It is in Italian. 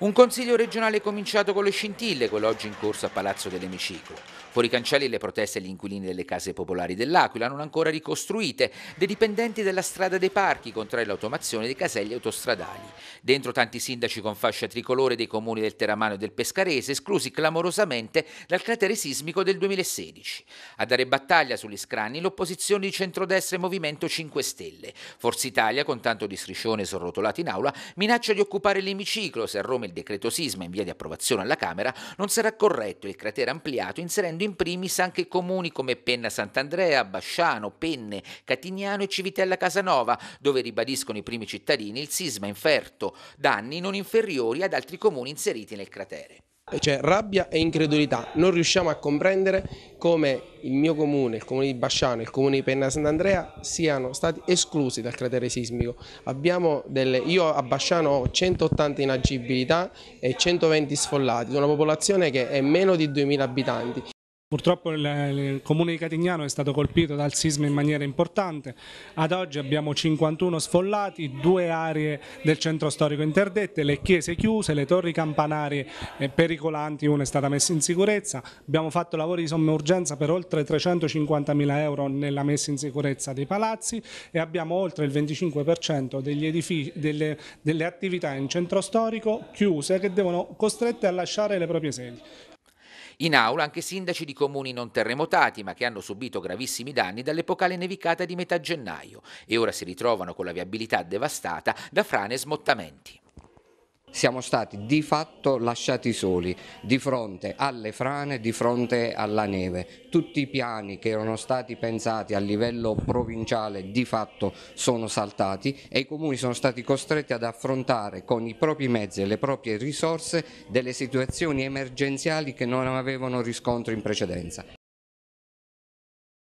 Un consiglio regionale cominciato con le scintille, quello oggi in corso a Palazzo dell'Emiciclo. Fuori cancelli le proteste agli inquilini delle case popolari dell'Aquila, non ancora ricostruite, dei dipendenti della strada dei parchi contro l'automazione dei caselli autostradali. Dentro tanti sindaci con fascia tricolore dei comuni del Teramano e del Pescarese, esclusi clamorosamente dal cratere sismico del 2016. A dare battaglia sugli scranni l'opposizione di centrodestra e Movimento 5 Stelle. Forza Italia, con tanto di striscione sorrotolati in aula, minaccia di occupare l'emiciclo se a Roma il decreto sisma in via di approvazione alla Camera, non sarà corretto il cratere ampliato inserendo in primis anche comuni come Penna Sant'Andrea, Basciano, Penne, Catignano e Civitella Casanova, dove ribadiscono i primi cittadini il sisma inferto danni non inferiori ad altri comuni inseriti nel cratere cioè rabbia e incredulità. Non riusciamo a comprendere come il mio comune, il comune di Basciano e il comune di Penna Sant'Andrea siano stati esclusi dal cratere sismico. Delle, io a Basciano ho 180 inagibilità e 120 sfollati, una popolazione che è meno di 2.000 abitanti. Purtroppo il, il, comune di Catignano è stato colpito dal sisma in maniera importante, ad oggi abbiamo 51 sfollati, due aree del centro storico interdette, le chiese chiuse, le torri campanarie eh, pericolanti, una è stata messa in sicurezza, abbiamo fatto lavori di somma urgenza per oltre 350 mila euro nella messa in sicurezza dei palazzi e abbiamo oltre il 25% degli edifici, delle, delle attività in centro storico chiuse che devono costrette a lasciare le proprie sedi. In aula anche sindaci di comuni non terremotati ma che hanno subito gravissimi danni dall'epocale nevicata di metà gennaio e ora si ritrovano con la viabilità devastata da frane e smottamenti siamo stati di fatto lasciati soli di fronte alle frane, di fronte alla neve. Tutti i piani che erano stati pensati a livello provinciale di fatto sono saltati e i comuni sono stati costretti ad affrontare con i propri mezzi e le proprie risorse delle situazioni emergenziali che non avevano riscontro in precedenza.